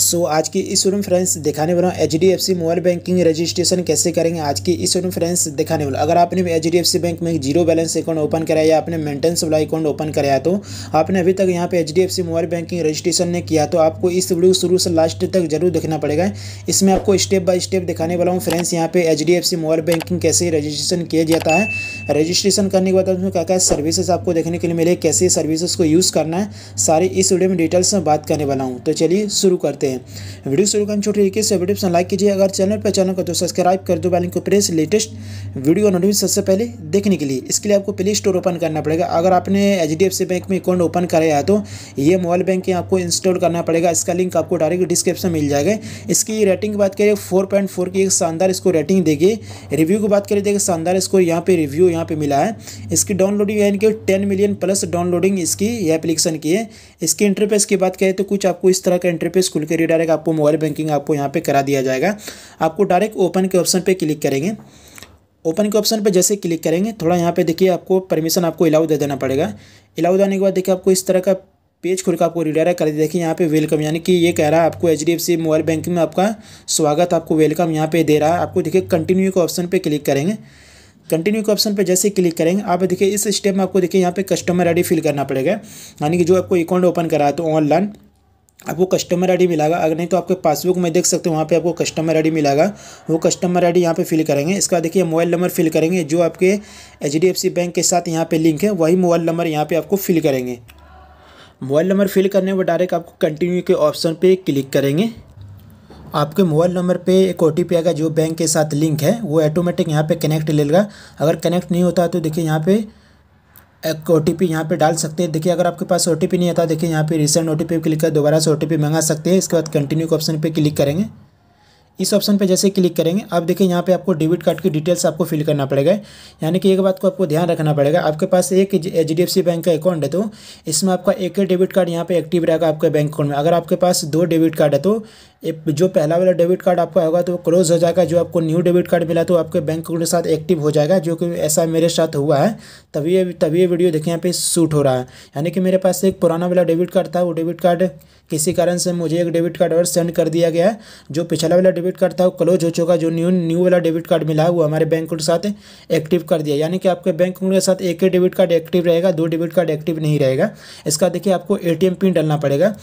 सो so, आज की इस रूम फ्रेंड्स दिखाने वाला हूँ एच मोबाइल बैंकिंग रजिस्ट्रेशन कैसे करेंगे आज की इस रूम फ्रेंड्स दिखाने वाला अगर आपने एच बैंक में जीरो बैलेंस अकाउंट ओपन कराया या आपने मेंटेनेंस वाला अकाउंट ओपन कराया तो आपने अभी तक यहाँ पे एच मोबाइल बैंकिंग रजिस्ट्रेशन ने किया तो आपको इस वीडियो को शुरू से लास्ट तक जरूर देखना पड़ेगा इसमें आपको स्टेप बाय स्टेप दिखाने वाला हूँ फ्रेंड्स यहाँ पे एच मोबाइल बैंकिंग कैसे रजिस्ट्रेशन किया जाता है रजिस्ट्रेशन करने के बाद उसमें क्या क्या सर्विसेज आपको देखने के लिए मिले कैसे सर्विसेज को यूज़ करना है सारी इस वीडियो में डिटेल्स में बात करने वाला हूँ तो चलिए शुरू करते सकते हैं वीडियो शुरू करने छोटे रिक्वेस्ट है वीडियो लाइक कीजिए अगर चैनल पर चैनल को तो सब्सक्राइब कर दो बैलिंग को प्रेस लेटेस्ट वीडियो नोटिफिकेशन सबसे पहले देखने के लिए इसके लिए आपको प्ले स्टोर ओपन करना पड़ेगा अगर आपने एच बैंक में अकाउंट ओपन कराया है तो ये मोबाइल बैंकिंग आपको इंस्टॉल करना पड़ेगा इसका लिंक आपको डायरेक्ट डिस्क्रिप्शन मिल जाएगा इसकी रेटिंग की बात करें फोर पॉइंट फोर की एक शानदार इसको रेटिंग देगी रिव्यू की बात करें देखिए तो शानदार इसको यहाँ पे रिव्यू यहाँ पे मिला है इसकी डाउनलोडिंग यानी कि टेन मिलियन प्लस डाउनलोडिंग इसकी एप्लीकेशन की है इसकी इंटरफेस की बात करें तो कुछ आपको इस तरह का इंटरफेस खुल के के रीडायरेक्ट आपको मोबाइल बैंकिंग आपको यहाँ पे करा दिया जाएगा आपको डायरेक्ट ओपन के ऑप्शन पे क्लिक करेंगे ओपन के ऑप्शन पे जैसे क्लिक करेंगे थोड़ा यहाँ पे देखिए आपको परमिशन आपको अलाउ दे देना पड़ेगा अलाउ देने के बाद देखिए आपको इस तरह का पेज खुल का आपको रिडायरेक्ट कर दिया देखिए यहाँ पे वेलकम यानी कि ये कह रहा है आपको H D F C mobile banking में आपका स्वागत आपको वेलकम यहाँ पे दे रहा है आपको देखिए कंटिन्यू के ऑप्शन पे क्लिक करेंगे कंटिन्यू के ऑप्शन पे जैसे क्लिक करेंगे आप देखिए इस स्टेप में आपको देखिए यहाँ पे कस्टमर आई फिल करना पड़ेगा यानी कि जो आपको अकाउंट ओपन करा है तो ऑनलाइन आपको कस्टमर आईडी मिलागा अगर नहीं तो आपके पासबुक में देख सकते हो वहाँ पे आपको कस्टमर आईडी मिलागा वो कस्टमर आईडी यहाँ पे फिल करेंगे इसका देखिए मोबाइल नंबर फिल करेंगे जो आपके एच बैंक के साथ यहाँ पे लिंक है वही मोबाइल नंबर यहाँ पे आपको फिल करेंगे मोबाइल नंबर फिल करने पर डायरेक्ट आपको कंटिन्यू के ऑप्शन पर क्लिक करेंगे आपके मोबाइल नंबर पे एक ओ टी आएगा जो बैंक के साथ लिंक है वो ऑटोमेटिक यहाँ पे कनेक्ट ले लेगा अगर कनेक्ट नहीं होता तो देखिए यहाँ पे एक ओ टी यहाँ पर डाल सकते हैं देखिए अगर आपके पास ओ नहीं आता देखिए यहाँ पे रिसेंट ओ पी क्लिक कर दोबारा से ओ मंगा सकते हैं इसके बाद कंटिन्यू के ऑप्शन पर क्लिक करेंगे इस ऑप्शन पे जैसे क्लिक करेंगे आप देखिए यहाँ पे आपको डेबिट कार्ड की डिटेल्स आपको फिल करना पड़ेगा यानी कि एक बात को आपको ध्यान रखना पड़ेगा आपके पास एक एच बैंक का अकाउंट है तो इसमें आपका एक ही डेबिट कार्ड यहाँ पे एक्टिव रहेगा आपके बैंक अकाउंट में अगर आपके पास दो डेबिट कार्ड है तो जो पहला वाला डेबिट कार्ड आपका होगा तो वो क्लोज हो जाएगा जो आपको न्यू डेबिट कार्ड मिला तो आपके बैंक अकाउंट के साथ एक्टिव हो जाएगा जो कि ऐसा मेरे साथ हुआ है तभी तभी ये वीडियो देखिए यहाँ पे शूट हो रहा है यानी कि मेरे पास एक पुराना वाला डेबिट कार्ड था वो डेबिट कार्ड किसी कारण से मुझे एक डेबिट कार्ड और सेंड कर दिया गया जो पिछला वाला डेबिट कार्ड था वो क्लोज हो चुका जो न्यू न्यू वाला डेबिट कार्ड मिला है वो हमारे बैंक के साथ एक्टिव कर दिया यानी कि आपके बैंक के साथ एक ही डेबिट कार्ड एक्टिव रहेगा दो डेबिट कार्ड एक्टिव नहीं रहेगा इसका देखिए आपको ए पिन डालना पड़ेगा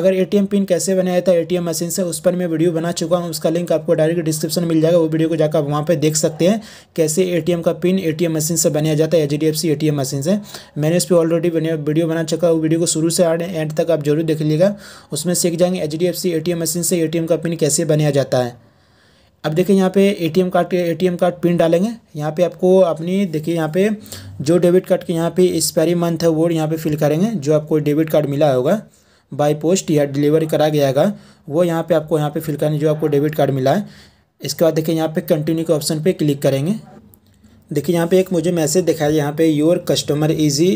अगर ए पिन कैसे बनाया था ए मशीन से उस पर मैं वीडियो बना चुका हूँ उसका लिंक आपको डायरेक्ट डिस्क्रिप्शन मिल जाएगा वो वीडियो को जाकर आप वहाँ पर देख सकते हैं कैसे ए का पिन ए मशीन से बनाया जाता है एच डी मशीन से मैंने इस पर ऑलरेडी वीडियो बना चुका वो वीडियो को शुरू से एंड तक आप जरूर देख लीजिएगा उसमें सीख जाएंगे एच डी मशीन से ए का पिन कैसे बनाया जाता है अब देखिए यहाँ पे एटीएम कार्ड के एटीएम कार्ड पिन डालेंगे यहाँ पे आपको अपनी देखिए यहाँ पे जो डेबिट कार्ड के यहाँ पे एक्सपायरी मंथ है वो यहाँ पे फिल करेंगे जो आपको डेबिट कार्ड मिला होगा बाई पोस्ट या डिलीवरी करा गया होगा वो यहाँ पे आपको यहाँ पे फिल करना जो आपको डेबिट कार्ड मिला है इसके बाद देखिए यहाँ पर कंटिन्यू के ऑप्शन पर क्लिक करेंगे देखिए यहाँ पे एक मुझे मैसेज दिखाया यहाँ पे योर कस्टमर इजी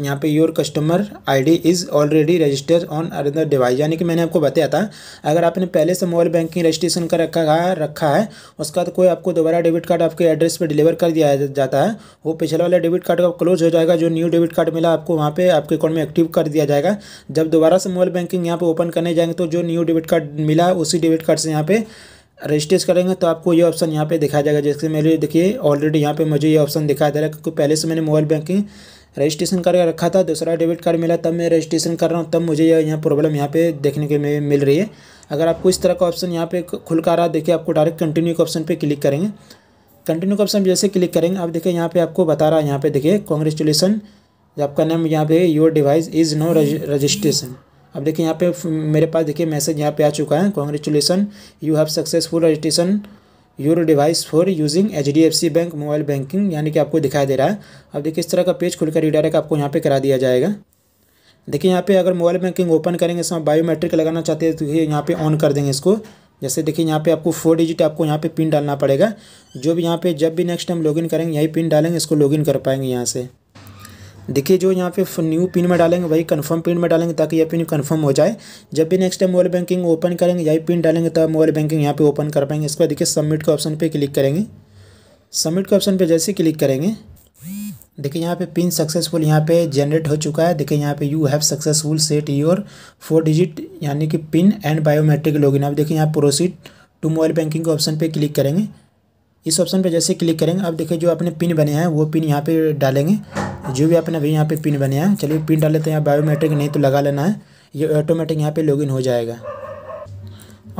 यहाँ पे your customer ID is already registered on another device यानी कि मैंने आपको बताया था अगर आपने पहले से मोबाइल बैंकिंग रजिस्ट्रेशन कर रखा है रखा है उसका तो कोई आपको दोबारा डेबिट कार्ड आपके एड्रेस पर डिलीवर कर दिया जाता है वो पिछले वाला डेबिट कार्ड का क्लोज हो जाएगा जो न्यू डेबिट कार्ड मिला आपको वहाँ पर आपके अकाउंट में एक्टिव कर दिया जाएगा जब दोबारा से मोबाइल बैंकिंग यहाँ पर ओपन करने जाएंगे तो जो न्यू डेबिट कार्ड मिला उसी डेबिट कार्ड से यहाँ पर रजिस्ट्रेस करेंगे तो आपको ये ऑप्शन यहाँ पे दिखाया जाएगा जैसे मेरे देखिए ऑलरेडी यहाँ पे मुझे ये ऑप्शन दिखाया जा रहा है क्योंकि पहले से मैंने मोबाइल बैंकिंग रजिस्ट्रेशन कर रखा था दूसरा डेबिट कार्ड मिला तब मैं रजिस्ट्रेशन कर रहा हूँ तब मुझे यह यहाँ प्रॉब्लम यहाँ पे देखने के मिल रही है अगर आपको इस तरह का ऑप्शन यहाँ पे खुल कर रहा है देखिए आपको डायरेक्ट कंटिन्यू के ऑप्शन पे क्लिक करेंगे कंटिन्यू ऑप्शन जैसे क्लिक करेंगे आप देखिए यहाँ पे आपको बता रहा है यहाँ पे देखिए कॉन्ग्रेचुलेसन आपका नाम यहाँ पे your device is now registration अब देखिए यहाँ पे मेरे पास देखिए मैसेज यहाँ पे आ चुका है congratulation you have successful registration your device for using H D F C bank mobile banking यानी कि आपको दिखाई दे रहा है अब देखिए इस तरह का पेज खुलकर रिडायरेक्ट आपको यहाँ पे करा दिया जाएगा देखिए यहाँ पे अगर मोबाइल बैंकिंग ओपन करेंगे इसमें बायोमेट्रिक लगाना चाहते हैं तो ये यहाँ पे ऑन कर देंगे इसको जैसे देखिए यहाँ पे आपको फोर डिजिट आपको यहाँ पे पिन डालना पड़ेगा जो भी यहाँ पे जब भी नेक्स्ट टाइम लॉगिन करेंगे यही पिन डालेंगे इसको लॉगिन कर पाएंगे यहाँ से देखिए जो यहाँ पे न्यू पिन में डालेंगे वही कन्फर्म पिन में डालेंगे ताकि यह पिन कन्फर्म हो जाए जब भी next time mobile banking open करेंगे यही पिन डालेंगे तब मोबाइल बैंकिंग यहाँ पे ओपन कर पाएंगे इसके बाद देखिए सबमिट के ऑप्शन पे क्लिक करेंगे सबमिट के ऑप्शन पे जैसे क्लिक करेंगे देखिए यहाँ पे पिन सक्सेसफुल यहाँ पे जनरेट हो चुका है देखिए यहाँ पे you have successful set your four digit यानी कि पिन एंड बायोमेट्रिक लॉगिन अब देखिए यहाँ प्रोसीड टू मोबाइल बैंकिंग के ऑप्शन पे क्लिक करेंगे इस ऑप्शन पे जैसे क्लिक करेंगे अब देखिए जो अपने पिन बने हैं वो पिन यहाँ पे डालेंगे जो भी अपने अभी यहाँ पे पिन बने हैं चलिए पिन डाल लेते हैं बायोमेट्रिक नहीं तो लगा लेना है ये ऑटोमेटिक यहाँ पे लॉगिन हो जाएगा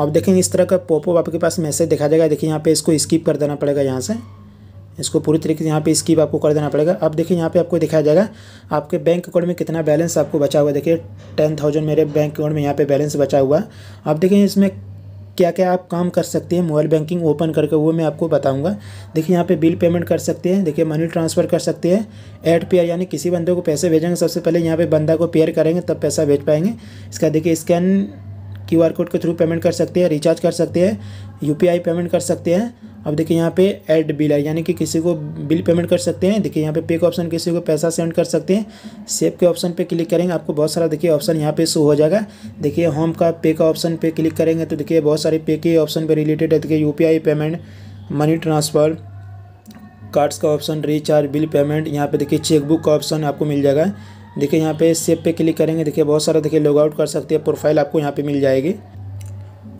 अब देखेंगे इस तरह का पोपो आपके पास मैसेज दिखा जाएगा देखिए यहाँ पे इसको स्किप कर देना पड़ेगा यहाँ से इसको पूरी तरीके से यहाँ पे स्किप आपको कर देना पड़ेगा अब देखिए यहाँ पे आपको दिखाया जाएगा आपके बैंक अकाउंट में कितना बैलेंस आपको बचा हुआ देखिए टेन थाउजेंड मेरे बैंक अकाउंट में यहाँ पे बैलेंस बचा हुआ है अब देखिए इसमें क्या क्या आप काम कर सकते हैं मोबाइल बैंकिंग ओपन करके वो मैं आपको बताऊंगा देखिए यहाँ पे बिल पेमेंट कर सकते हैं देखिए मनी ट्रांसफ़र कर सकते हैं ऐड पेयर यानी किसी बंदे को पैसे भेजेंगे सबसे पहले यहाँ पे बंदा को पेयर करेंगे तब पैसा भेज पाएंगे इसका देखिए स्कैन क्यू कोड के थ्रू पेमेंट कर सकते हैं रिचार्ज कर सकते हैं यू पेमेंट कर सकते हैं अब देखिए यहाँ पे ऐड बिल है यानी कि किसी को बिल पेमेंट कर सकते हैं देखिए यहाँ पे पे का ऑप्शन किसी को पैसा सेंड कर सकते हैं सेव के ऑप्शन पे क्लिक करेंगे आपको बहुत सारा देखिए ऑप्शन यहाँ पे शो हो जाएगा देखिए होम का पे का ऑप्शन पे क्लिक करेंगे तो देखिए बहुत सारे पे के ऑप्शन पर रिलेटेड है देखिए U payment money transfer cards का ऑप्शन रिचार्ज बिल पेमेंट यहाँ पर देखिए चेकबुक का ऑप्शन आपको मिल जाएगा देखिए यहाँ पे सेव पे क्लिक करेंगे देखिए बहुत सारा देखिए लॉग आउट कर सकते हैं प्रोफाइल आपको यहाँ पे मिल जाएगी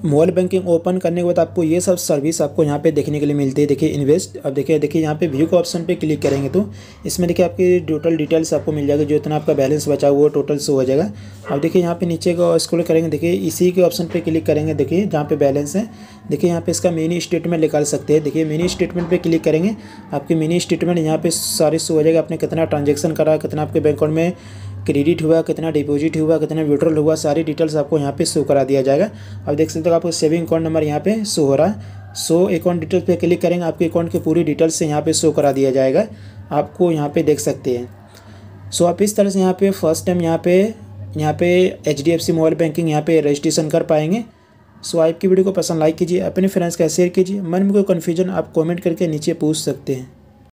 मोबाइल बैंकिंग ओपन करने के बाद आपको ये सब सर्विस आपको यहाँ पे देखने के लिए मिलती है देखिए इन्वेस्ट अब देखिए देखिए यहाँ पे व्यू के ऑप्शन पे क्लिक करेंगे तो इसमें देखिए आपकी टोटल डिटेल्स आपको मिल जाएगी जो इतना आपका बैलेंस बचा हुआ टोटल शो हो जाएगा अब देखिए यहाँ पे नीचे का स्क्रोल करेंगे देखिए इसी के ऑप्शन पर क्लिक करेंगे देखिए जहाँ पे बैलेंस है देखिए यहाँ पे इसका मिनी स्टेटमेंट निकाल सकते हैं देखिए मिनी स्टेटमेंट पर क्लिक करेंगे आपकी मिनी स्टेटमेंट यहाँ पे सारे शो हो जाएगा आपने कितना ट्रांजेक्शन करा कितना आपके बैंक अकाउंट में क्रेडिट हुआ कितना डिपॉजिट हुआ कितना विड्रॉल हुआ सारी डिटेल्स आपको यहाँ पे शो करा दिया जाएगा अब देख सकते हो आपको सेविंग अकाउंट नंबर यहाँ पे शो हो रहा है सो अकाउंट डिटेल्स पे क्लिक करेंगे आपके अकाउंट की पूरी डिटेल्स से यहाँ पे शो करा दिया जाएगा आपको यहाँ पे देख सकते हैं सो आप इस तरह से यहाँ पे फर्स्ट टाइम यहाँ पे यहाँ पे H D F C mobile banking यहाँ पे रजिस्ट्रेशन कर पाएंगे सो आपकी वीडियो को पसंद लाइक कीजिए अपने फ्रेंड्स का शेयर कीजिए मन में कोई कन्फ्यूजन आप कॉमेंट करके नीचे पूछ सकते हैं